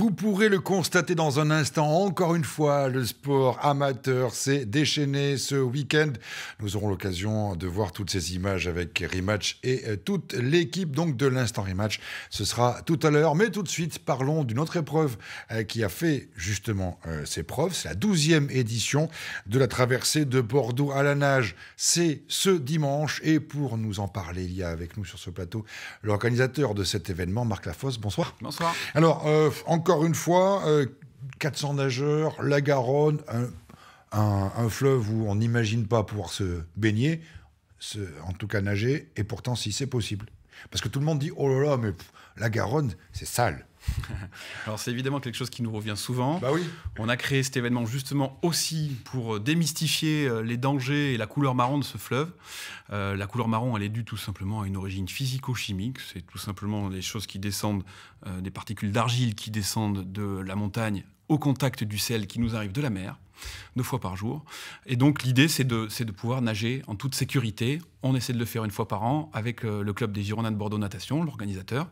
Vous pourrez le constater dans un instant. Encore une fois, le sport amateur s'est déchaîné ce week-end. Nous aurons l'occasion de voir toutes ces images avec Rematch et euh, toute l'équipe donc de l'instant Rematch. Ce sera tout à l'heure. Mais tout de suite, parlons d'une autre épreuve euh, qui a fait justement euh, ses preuves. C'est la 12e édition de la traversée de Bordeaux à la nage. C'est ce dimanche. Et pour nous en parler, il y a avec nous sur ce plateau l'organisateur de cet événement, Marc Lafosse. Bonsoir. Bonsoir. Alors, encore encore une fois, 400 euh, nageurs, la Garonne, un, fleuve où on n'imagine pas pouvoir se baigner, en tout cas nager, et pourtant si c'est possible. Parce que tout le monde dit, oh là là, mais la Garonne, c'est sale. Alors c'est évidemment quelque chose qui nous revient souvent. Bah On a créé cet événement justement aussi pour euh, démystifier euh, les dangers et la couleur marron de ce fleuve. Euh, la couleur marron, elle est due tout simplement à une origine physico-chimique. C'est tout simplement des choses qui descendent, des particules d'argile qui descendent de la montagne au contact du sel qui nous arrive de la mer deux fois par jour. Et donc l'idée, c'est de, de, pouvoir nager en toute sécurité. On essaie de le faire une fois par an avec euh, le club des Girondins de Bordeaux Natation, l'organisateur.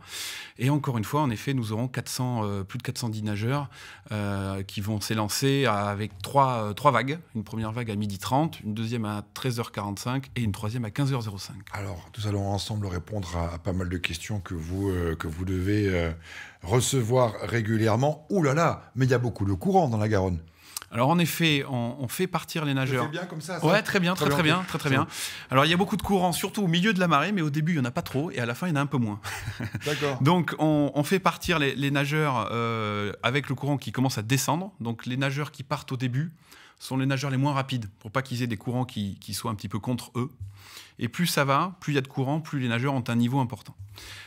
Et encore une fois, en effet, nous aurons euh, plus de 410 nageurs euh, qui vont s'élancer avec trois, vagues. Une première vague à 12h30, une deuxième à 13h45 et une troisième à 15h05. Alors, nous allons ensemble répondre à, pas mal de questions que vous, que vous devez recevoir régulièrement. Ouh là là, mais il y a beaucoup de courant dans la Garonne. Alors en effet, on, fait partir les nageurs. bien comme ça, ça. Ouais, très bien, très très, bien, très très bien. Alors il y a beaucoup de courants, surtout au milieu de la marée, mais au début il n'y en a pas trop et à la fin il y en a un peu moins. D'accord. donc on, fait partir les, nageurs euh, avec le courant qui commence à descendre. Donc les nageurs qui partent au début sont les nageurs les moins rapides, pour pas qu'ils aient des courants qui, qui, soient un petit peu contre eux. Et plus ça va, plus il y a de courant, plus les nageurs ont un niveau important.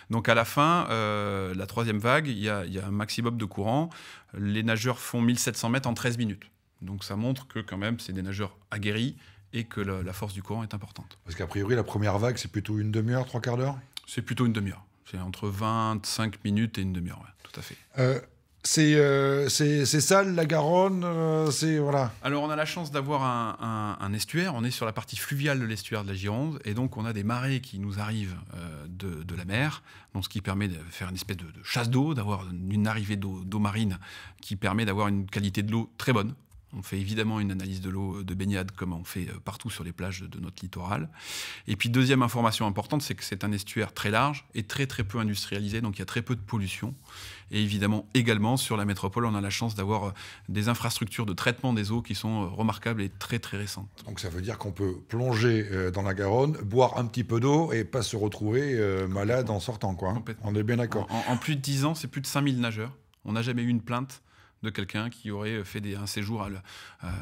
Donc à la fin, euh, la troisième vague, il y, a, y, a, un maximum de courant. Les nageurs font 1700 mètres en 13 minutes. Donc ça montre que quand même, c'est des nageurs aguerris et que la, force du courant est importante. Parce qu'à priori, la première vague, c'est plutôt une demi-heure, trois quarts d'heure C'est plutôt une demi-heure. C'est entre 25 minutes et une demi-heure, tout à fait. Euh, euh, c'est ça, la Garonne, euh, c'est... Voilà. Alors, on a la chance d'avoir un, estuaire. On est sur la partie fluviale de l'estuaire de la Gironde. Et donc, on a des marées qui nous arrivent euh, de, la mer, donc ce qui permet de faire une espèce de chasse d'eau, d'avoir une arrivée d'eau marine qui permet d'avoir une qualité de l'eau très bonne on fait évidemment une analyse de l'eau euh, de baignade comme on fait euh, partout sur les plages de notre littoral. Et puis deuxième information importante, c'est que c'est un estuaire très large et très très peu industrialisé, donc il y a très peu de pollution. Et évidemment également sur la métropole, on a la chance d'avoir euh, des infrastructures de traitement des eaux qui sont remarquables et très très récentes. Donc ça veut dire qu'on peut plonger dans la Garonne, boire un petit peu d'eau et pas se retrouver malade en sortant. Quoi, hein. On est bien d'accord. En, plus de 10 ans, c'est plus de 5000 nageurs. On n'a jamais eu une plainte de quelqu'un qui aurait fait un séjour euh,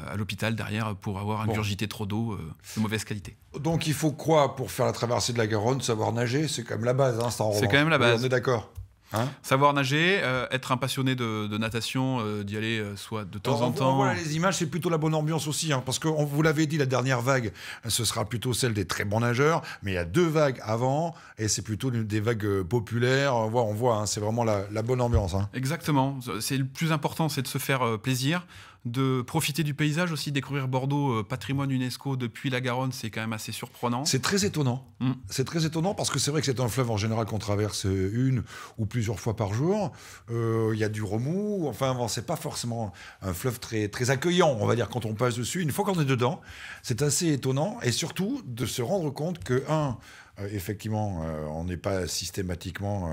à l'hôpital derrière pour avoir ingurgité trop d'eau euh, de mauvaise qualité. Donc il faut quoi pour faire la traversée de la Garonne Savoir nager, c'est quand même la base. Hein, c'est quand même la base. on est d'accord. Hein Savoir nager, euh, être un passionné de, natation, euh, d'y aller euh, soit de temps en, temps. les images, c'est plutôt la bonne ambiance aussi, hein, parce que on vous l'avait dit, la dernière vague, ce sera plutôt celle des très bons nageurs, mais il y a deux vagues avant, et c'est plutôt des vagues populaires. On voit, on voit hein, c'est vraiment la, la, bonne ambiance. Exactement, c'est le plus important, c'est de se faire plaisir de profiter du paysage aussi, découvrir Bordeaux, euh, patrimoine UNESCO depuis la Garonne, c'est quand même assez surprenant. C'est très étonnant. Mm. C'est très étonnant parce que c'est vrai que c'est un fleuve en général qu'on traverse euh, une ou plusieurs fois par jour. Euh, il y a du remous. Enfin, c'est pas forcément un fleuve très, très accueillant, on va dire, quand on passe dessus. Une fois qu'on est dedans, c'est assez étonnant. Et surtout, de se rendre compte que, un, effectivement, on n'est pas systématiquement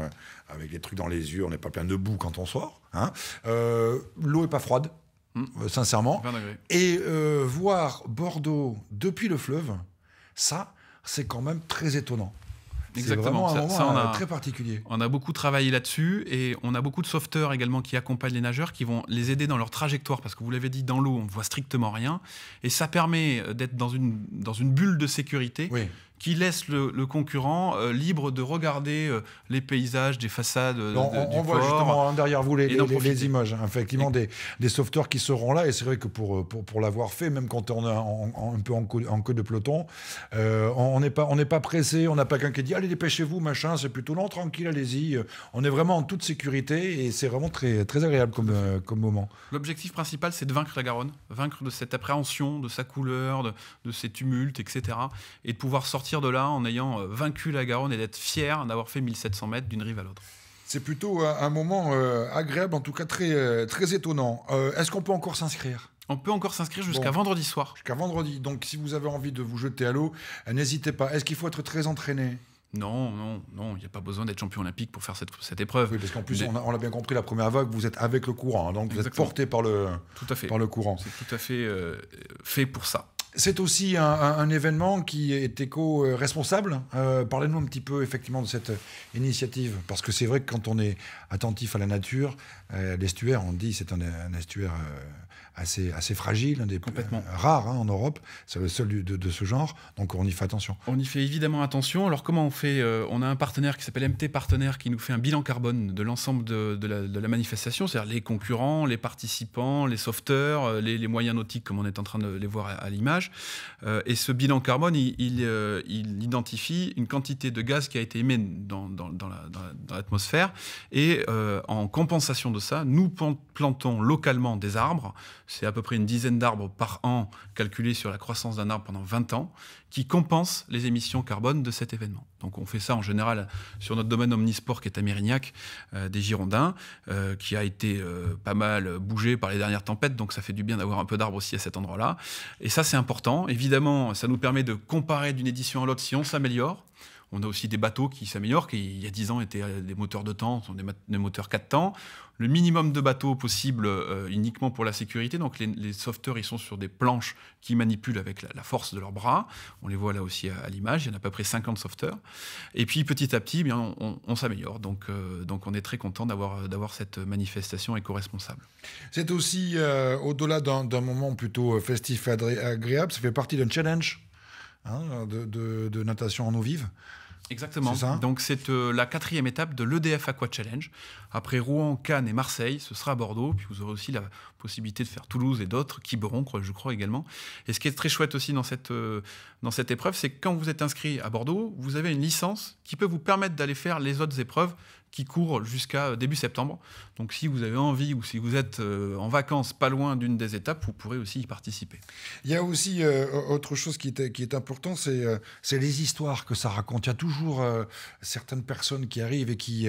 avec les trucs dans les yeux, on n'est pas plein de boue quand on sort. Hein. L'eau n'est pas froide. Hmm. Euh, sincèrement. Et euh, voir Bordeaux depuis le fleuve, ça, c'est quand même très étonnant. Exactement. C'est un on euh, a, très particulier. On a beaucoup travaillé là-dessus et on a beaucoup de sauveteurs également qui accompagnent les nageurs, qui vont les aider dans leur trajectoire parce que vous l'avez dit, dans l'eau, on ne voit strictement rien et ça permet d'être dans une, dans une bulle de sécurité. Oui qui laisse le, concurrent euh, libre de regarder euh, les paysages des façades euh, du non, on, voit justement hein, derrière vous les, images, hein, effectivement, des, sauveteurs qui seront là. Et c'est vrai que pour, pour, pour l'avoir fait, même quand on est un peu en, en queue de peloton, on n'est pas, on pas pressé, on n'a pas quelqu'un qui dit allez dépêchez-vous, machin, c'est plutôt lent, tranquille, allez-y. On est vraiment en toute sécurité et c'est vraiment très, très agréable comme, comme moment. L'objectif principal, c'est de vaincre la Garonne, vaincre de cette appréhension, de sa couleur, de, de ses tumultes, etc. Et de pouvoir sortir de là en ayant euh, vaincu la Garonne et d'être fier d'avoir fait 1700 mètres d'une rive à l'autre c'est plutôt un moment euh, agréable, en tout cas très, euh, très étonnant. Est-ce qu'on peut encore s'inscrire on peut encore s'inscrire jusqu'à vendredi soir. Jusqu'à vendredi. Donc, si vous avez envie de vous jeter à l'eau, n'hésitez pas. Est-ce qu'il faut être très entraîné non, non, non, il n'y a pas besoin d'être champion olympique pour faire cette, épreuve. Oui, parce qu'en plus, on l'a bien compris, la première vague, vous êtes avec le courant, hein. donc vous êtes porté par le, tout à fait. Par le courant. C'est tout à fait fait pour ça. C'est aussi un, événement qui est éco-responsable. Euh, parlez-nous un petit peu effectivement de cette euh, initiative, parce que c'est vrai que quand on est attentif à la nature, euh, l'estuaire, on dit c'est un, estuaire assez, fragile, un des Complètement. rares hein, en Europe, c'est le seul de, ce genre, donc on y fait attention. On y fait évidemment attention. Alors comment on fait On a un partenaire qui s'appelle MT Partenaire qui nous fait un bilan carbone de l'ensemble de, la manifestation, c'est-à-dire les concurrents, les participants, les sauveteurs, les, moyens nautiques comme on est en train de les voir à l'image. Euh, et ce bilan carbone, il, euh, il, identifie une quantité de gaz qui a été émise dans, l'atmosphère. et euh, en compensation de ça, nous plantons localement des arbres. C'est à peu près une dizaine d'arbres par an calculés sur la croissance d'un arbre pendant 20 ans, qui compensent les émissions carbone de cet événement. Donc on fait ça en général sur notre domaine omnisport qui est à Mérignac, des Girondins, qui a été pas mal bougé par les dernières tempêtes. Donc ça fait du bien d'avoir un peu d'arbres aussi à cet endroit-là. Et ça, c'est important Évidemment, ça nous permet de comparer d'une édition à l'autre si on s'améliore. On a aussi des bateaux qui s'améliorent, qui il y a 10 ans étaient euh, des moteurs de temps, sont des, moteurs 4 temps. Le minimum de bateaux possible euh, uniquement pour la sécurité. Donc les, sauveteurs, ils sont sur des planches qui manipulent avec la, force de leurs bras. On les voit là aussi à, l'image. Il y en a à peu près 50 sauveteurs. Et puis petit à petit, eh on, s'améliore. Donc, euh, donc on est très content d'avoir, cette manifestation éco-responsable. C'est aussi, au-delà d'un, moment plutôt festif, et agréable, ça fait partie d'un challenge Hein, de, natation en eau vive. Exactement. Donc c'est euh, la quatrième étape de l'EDF Aqua Challenge. Après Rouen, Cannes et Marseille, ce sera à Bordeaux. Puis vous aurez aussi la possibilité de faire Toulouse et d'autres, qui Quiberon, je crois également. Et ce qui est très chouette aussi dans cette, euh, dans cette épreuve, c'est que quand vous êtes inscrit à Bordeaux, vous avez une licence qui peut vous permettre d'aller faire les autres épreuves qui court jusqu'à euh, début septembre. Donc si vous avez envie ou si vous êtes euh, en vacances pas loin d'une des étapes, vous pourrez aussi y participer. Il y a aussi euh, autre chose qui est, qui est important, c'est les histoires que ça raconte. Il y a toujours certaines personnes qui arrivent et qui,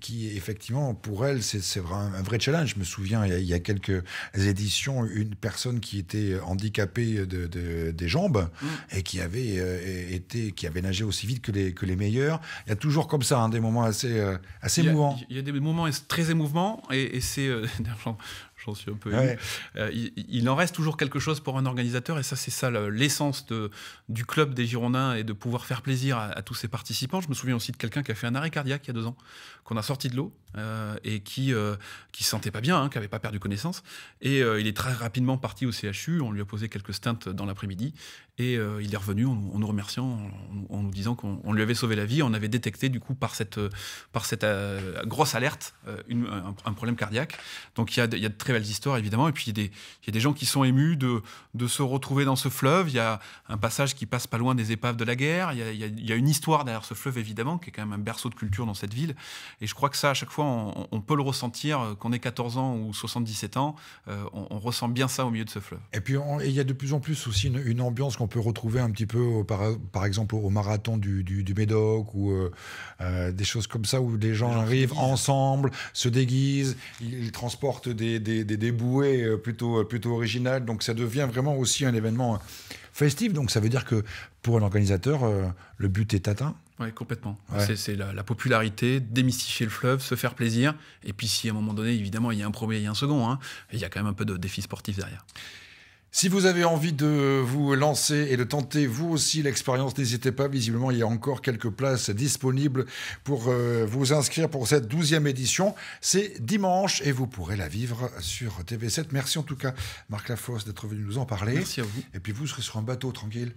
qui effectivement, pour elles, c'est un, un vrai challenge. Je me souviens, il y, a, quelques éditions, une personne qui était handicapée de, des jambes mm. et qui avait, été, qui avait nagé aussi vite que les, que les meilleurs. Il y a toujours comme ça hein, des moments assez euh, assez Il y a des moments très émouvants et c'est peu euh, il, en reste toujours quelque chose pour un organisateur, et ça, c'est ça l'essence du club des Girondins et de pouvoir faire plaisir à, tous ses participants. Je me souviens aussi de quelqu'un qui a fait un arrêt cardiaque il y a deux ans, qu'on a sorti de l'eau euh, et qui ne euh, qui se sentait pas bien, hein, qui n'avait pas perdu connaissance. Et il est très rapidement parti au CHU, on lui a posé quelques stints dans l'après-midi, et il est revenu en, nous remerciant, en, nous disant qu'on lui avait sauvé la vie, on avait détecté du coup par cette, par cette grosse alerte un, problème cardiaque. Donc il y a, y a de très belles histoires, évidemment. Et puis, il y, a des gens qui sont émus de, se retrouver dans ce fleuve. Il y a un passage qui passe pas loin des épaves de la guerre. Il y, a, une histoire derrière ce fleuve, évidemment, qui est quand même un berceau de culture dans cette ville. Et je crois que ça, à chaque fois, on, peut le ressentir, euh, qu'on ait 14 ans ou 77 ans, euh, on, ressent bien ça au milieu de ce fleuve. Et puis, il y a de plus en plus aussi une, ambiance qu'on peut retrouver un petit peu, par, par, exemple, au marathon du, Médoc ou euh, des choses comme ça où des gens, les gens arrivent ensemble, se déguisent, ils, transportent des des, des, bouées euh, plutôt, euh, plutôt originales. Donc ça devient vraiment aussi un événement euh, festif. Donc ça veut dire que pour un organisateur, le but est atteint. Oui, complètement. C'est la, popularité, démystifier le fleuve, se faire plaisir. Et puis si à un moment donné, évidemment, il y a un premier et un second, hein, il y a quand même un peu de défi sportif derrière. Si vous avez envie de vous lancer et de tenter vous aussi l'expérience, n'hésitez pas. Visiblement, il y a encore quelques places disponibles pour euh, vous inscrire pour cette douzième édition. C'est dimanche et vous pourrez la vivre sur TV7. Merci en tout cas, Marc Lafosse, d'être venu nous en parler. Merci à vous. Et puis vous serez sur un bateau tranquille.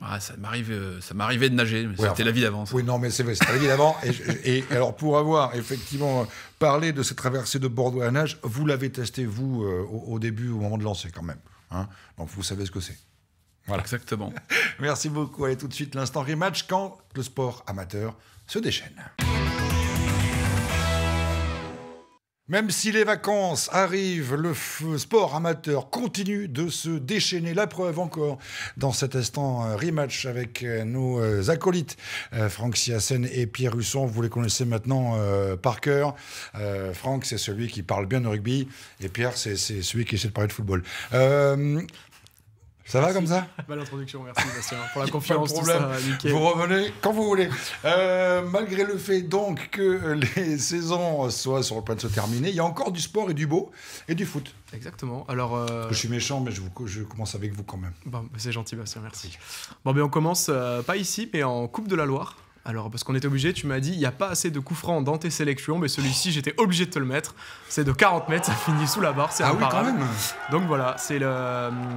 Ah, ça m'arrive, euh, ça m'arrivait de nager, mais c'était la vie d'avant. Oui, non, mais c'est c'était la vie d'avant. Et, alors, pour avoir effectivement parlé de cette traversée de Bordeaux à nage, vous l'avez testé vous euh, au, au début, au moment de lancer, quand même. Hein. Donc vous savez ce que c'est. Voilà. Exactement. Merci beaucoup. Allez tout de suite l'instant rematch quand le sport amateur se déchaîne. Même si les vacances arrivent, le sport amateur continue de se déchaîner. La preuve encore dans cet instant rematch avec euh, nos euh, acolytes euh, Franck Siassen et Pierre Husson. Vous les connaissez maintenant par cœur. Franck, c'est celui qui parle bien de rugby et Pierre, c'est celui qui essaie de parler de football. Ça va comme ça Belle introduction, merci Bastien pour la confiance. Tout ça, vous revenez quand vous voulez. Euh, malgré le fait donc que les saisons soient sur le point de se terminer, il y a encore du sport et du beau et du foot. Exactement. Alors, euh, je suis méchant, mais je, commence avec vous quand même. Bon, c'est gentil Bastien, merci. Bon, mais on commence euh, pas ici, mais en Coupe de la Loire. Alors, parce qu'on était obligé, tu m'as dit, il n'y a pas assez de coups francs dans tes sélections, mais celui-ci, j'étais obligé de te le mettre. C'est de 40 mètres, ça finit sous la barre, c'est ah Oui, quand même. Donc voilà, c'est le, à hum,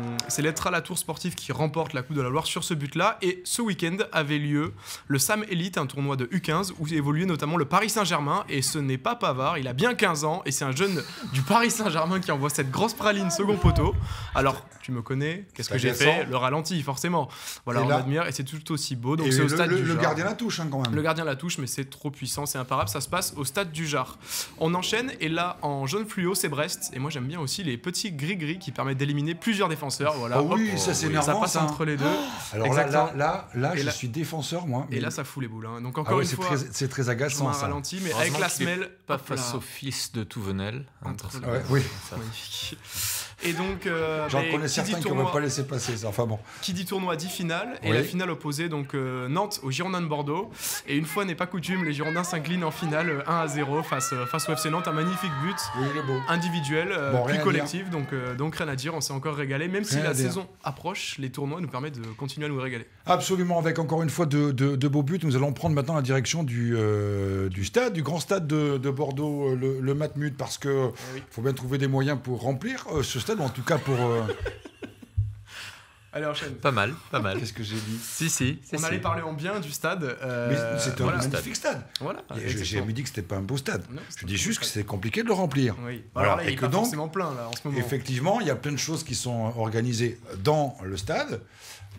la tour sportive qui remporte la Coupe de la Loire sur ce but-là. Et ce week-end avait lieu le Sam Elite, un tournoi de U15 où évoluait notamment le Paris Saint-Germain. Et ce n'est pas Pavard, il a bien 15 ans et c'est un jeune du Paris Saint-Germain qui envoie cette grosse praline second poteau. Alors, tu me connais, qu'est-ce que j'ai fait Le ralenti, forcément. Voilà, on admire et c'est tout aussi beau. Donc c'est au stade le gardien la touche. Hein. Le gardien la touche, mais c'est trop puissant, c'est imparable. Ça se passe au stade du Jard. On enchaîne, et là, en jaune fluo, c'est Brest. Et moi, j'aime bien aussi les petits gris-gris qui permettent d'éliminer plusieurs défenseurs. Voilà. Ah oui, ça c'est Ça passe entre les deux. Alors là, là, je suis défenseur, moi. Et là, ça fout les boules. Hein. Donc ah encore une fois, c'est très, agaçant. ralenti, mais avec la semelle. Pas face au fils de Touvenel. Hein, oui. Magnifique. Et donc, euh, j'en connais certains qui ne pas laisser passer Enfin bon. Qui dit tournoi dit finale. Et la finale opposée donc euh, Nantes aux Girondins de Bordeaux. Et une fois n'est pas coutume, les Girondins s'inclinent en finale 1 euh, à 0 face face au FC Nantes. Un magnifique but individuel puis collectif. Donc donc rien à dire. On s'est encore régalé. Même si la saison approche, les tournois nous permettent de continuer à nous régaler. Absolument. Avec encore une fois de, de, beaux buts. Nous allons prendre maintenant la direction du du stade, du grand stade de, de Bordeaux, le, Matmut, parce que eh faut bien trouver des moyens pour remplir ce stade en tout cas pour. Euh, Allez, enchaîne. Pas mal, pas mal. Qu'est-ce que j'ai dit si, si, On allait parler en bien du stade. c'était euh, un magnifique stade. J'ai dit que c'était pas un beau stade. Je dis juste que c'est compliqué de le remplir. Oui. Bah Alors Et que forcément plein là en ce moment. Effectivement, il y a plein de choses qui sont organisées dans le stade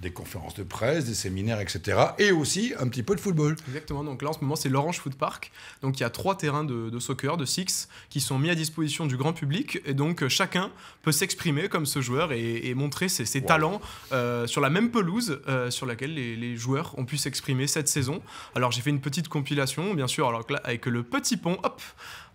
des conférences de presse, des séminaires, etc. Et aussi un petit peu de football. Exactement. Donc là, en ce moment, c'est l'Orange Foot Park. Donc il y a trois terrains de, soccer, de six, qui sont mis à disposition du grand public. Et donc euh, chacun peut s'exprimer comme ce joueur et, montrer ses, talents euh, sur la même pelouse euh, sur laquelle les, joueurs ont pu s'exprimer cette saison. Alors j'ai fait une petite compilation, bien sûr. Alors là, avec le petit pont, hop.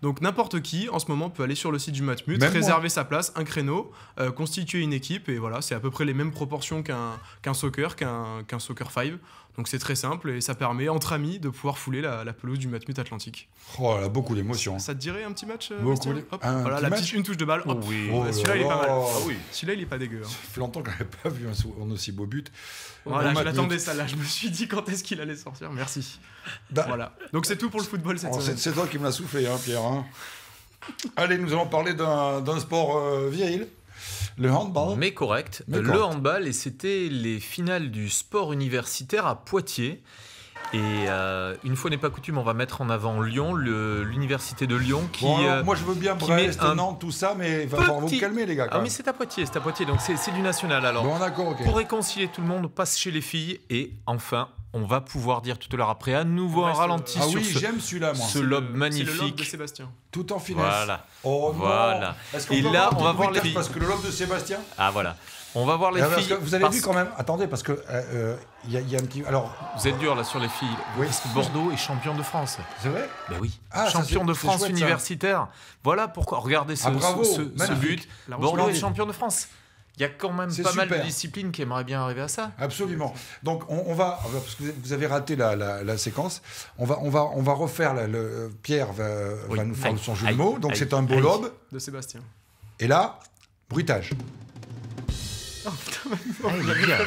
Donc n'importe qui, en ce moment, peut aller sur le site du Matmut, réserver sa place, un créneau, constituer une équipe. Et voilà, c'est à peu près les mêmes proportions qu'un qu'un soccer qu'un soccer 5. Donc c'est très simple et ça permet entre amis de pouvoir fouler la, pelouse du Matmut Atlantique. Oh beaucoup d'émotions. Hein. Ça, te dirait un petit match une touche de balle. Oh ah oui. Celui-là il est pas oui. il est pas dégueu. Ça fait longtemps qu'on n'avait pas vu un, hein, aussi beau but. je l'attendais ça là. Je me suis dit quand est-ce qu'il allait sortir. Merci. Bah, voilà. Donc c'est tout pour le football cette oh, semaine. C'est toi qui me l'as soufflé, hein, Pierre. Allez, nous allons parler d'un sport vieil euh, viril. Le handball. Mais correct. le handball, et c'était les finales du sport universitaire à Poitiers. Et euh, une fois n'est pas coutume, on va mettre en avant Lyon, l'université de Lyon qui. Euh, moi je veux bien Brest, Nantes, tout ça, mais il va falloir vous calmer les gars. ah, mais c'est à Poitiers, c'est à Poitiers, donc c'est du national alors. Pour réconcilier tout le monde, on passe chez les filles et enfin. On va pouvoir dire tout à l'heure après à nouveau un ralenti ah sur oui, ce, j'aime celui moi. ce lobe magnifique. de Sébastien. Tout en finesse. Voilà. Oh et là, on va voir les filles. Parce que le lobe de Sébastien. Ah voilà. On va voir les ah, filles. Vous avez vu quand même. Attendez, parce que il euh, euh, y, a un petit. Alors. Vous êtes dur là sur les filles. Parce que Bordeaux est champion de France. C'est vrai. Ben oui. Ah, champion de France universitaire. Voilà pourquoi. Regardez ce, ah, ce, but. Bordeaux est champion de France. Il y a quand même pas mal de disciplines qui aimeraient bien arriver à ça. Absolument. Donc on, va, parce que vous avez raté la, la, séquence, on va, on va, on va refaire. le, Pierre va, nous faire son jeu de Donc c'est un beau lobe. De Sébastien. Et là, bruitage. Oh, ah, il, est bien.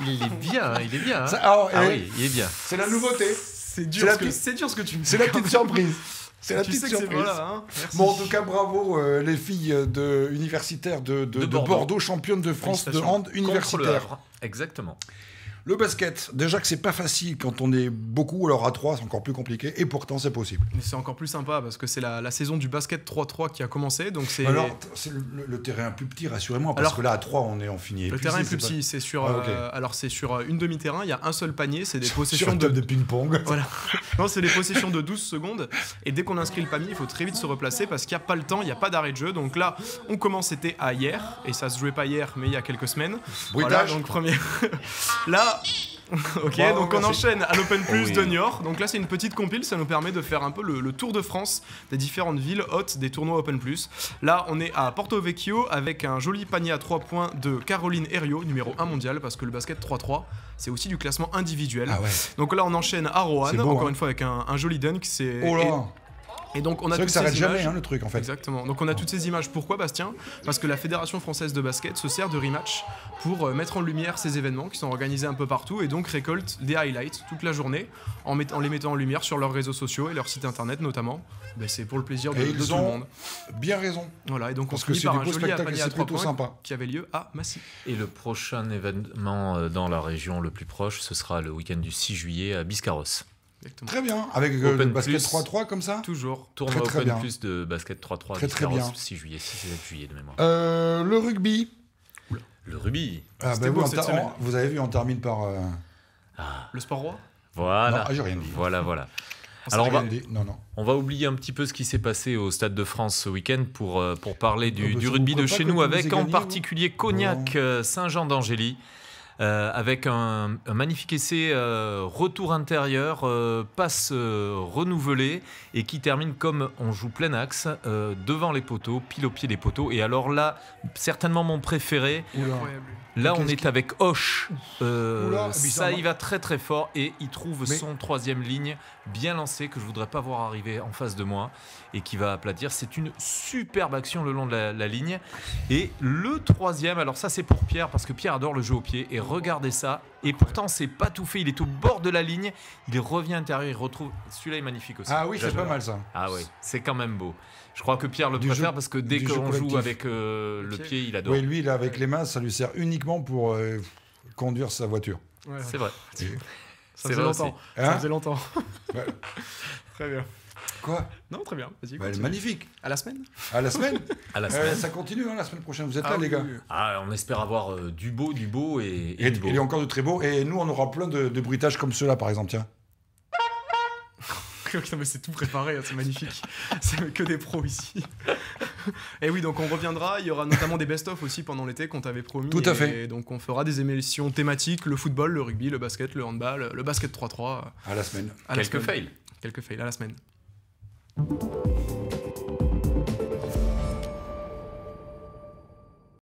il est bien, bien. Hein. ah eh, oui, il est bien. C'est la nouveauté. C'est dur, ce que, tu me C'est la petite surprise. C'est la petite surprise. Hein. bon, en tout cas, bravo euh, les filles de, universitaires de, Bordeaux. Bordeaux. championnes de France de hand universitaire. Exactement. Le basket, déjà que c'est pas facile quand on est beaucoup, alors à 3, c'est encore plus compliqué, et pourtant c'est possible. Mais c'est encore plus sympa parce que c'est la, saison du basket 3-3 qui a commencé. Donc c'est... Alors, c'est le, terrain plus petit, rassurez-moi, parce que là à 3, on est en fini. Le terrain est plus petit, c'est sur, ah, euh, alors c'est sur euh, une demi-terrain, il y a un seul panier, c'est des possessions de... de ping-pong. Voilà. non, c'est des possessions de 12 secondes, et dès qu'on inscrit le panier, il faut très vite se replacer parce qu'il n'y a pas le temps, il n'y a pas d'arrêt de jeu. Donc là, on commence, c'était à hier, et ça se jouait pas hier, mais il y a quelques semaines. donc premier. là, Ok, bah, donc bah, on enchaîne à l'Open Plus de Niort. Donc là, c'est une petite compile, ça nous permet de faire un peu le, tour de France des différentes villes hôtes des tournois Open Plus. Là, on est à Porto Vecchio avec un joli panier à 3 points de Caroline Herriot, numéro 1 mondial, parce que le basket 3-3, c'est aussi du classement individuel. Ah donc là, on enchaîne à Roanne, encore hein. une fois avec un, joli dunk. C'est. Oh et donc on a que ça ces jamais hein, le truc en fait. Exactement. Donc on a toutes ces images. Pourquoi Bastien Parce que la Fédération française de basket se sert de rematch pour euh, mettre en lumière ces événements qui sont organisés un peu partout et donc récolte des highlights toute la journée en, les mettant en lumière sur leurs réseaux sociaux et leur site internet notamment. Ben, c'est pour le plaisir de, tout le monde. Bien raison. Voilà et donc Parce on c'est par un joli sympa. qui avait lieu à Massy. Et le prochain événement euh, dans la région le plus proche, ce sera le week-end du 6 juillet à Biscarrosse. Très bien. Avec euh, le basket 3-3 comme ça Toujours. Tournoi Open plus de basket 3-3 très, bien. 6 juillet, juillet de mémoire. Euh, le rugby. Le rugby. Ah, ben vous, vous, avez vu, on termine par. Euh, ah. Le sport roi Voilà. Non, ah, j'ai rien dit. Voilà, voilà. Alors on va, on va oublier un petit peu ce qui s'est passé au Stade de France ce week-end pour, pour parler du, oh, bah, du rugby de chez nous avec en particulier Cognac Saint-Jean d'Angély. Euh, avec un, magnifique essai euh, retour intérieur, euh, passe renouvelé et qui termine comme on joue plein axe devant les poteaux, pile au pied des poteaux. Et alors là, certainement mon préféré. Incroyable. Là, on est avec Hoche. Euh, ah, ça y va très très fort et il trouve son troisième ligne bien lancée que je voudrais pas voir arriver en face de moi et qui va aplatir. C'est une superbe action le long de la, ligne. Et le troisième, alors ça c'est pour Pierre parce que Pierre adore le jeu au pied et regardez ça. Et pourtant, c'est pas tout fait. Il est au bord de la ligne. Il revient intérieur. Il retrouve. Celui-là est magnifique aussi. Ah oui, c'est pas mal ça. Ah oui, c'est quand même beau. Je crois que Pierre le préfère parce que dès qu'on joue avec euh, le pied, il adore. Oui, lui, là, avec les mains, ça lui sert uniquement pour euh, conduire sa voiture. C'est vrai. Hein ça, faisait longtemps. Bah. Très bien. Quoi Non, très bien. Bah, magnifique. À la semaine À la semaine À la semaine. ça continue hein, la semaine prochaine. Vous êtes ah là, les gars ah, On espère avoir euh, du beau, du beau et, Il y a encore de très beau. Et nous, on aura plein de, de bruitages comme ceux-là, par exemple. Tiens. c'est tout préparé, hein, c'est magnifique. c'est que des pros ici. et oui, donc on reviendra. Il y aura notamment des best-of aussi pendant l'été qu'on t'avait promis. Tout à fait. Et donc on fera des émissions thématiques le football, le rugby, le basket, le handball, le basket 3-3. À la semaine. Quelques fails. Quelques fails à la semaine.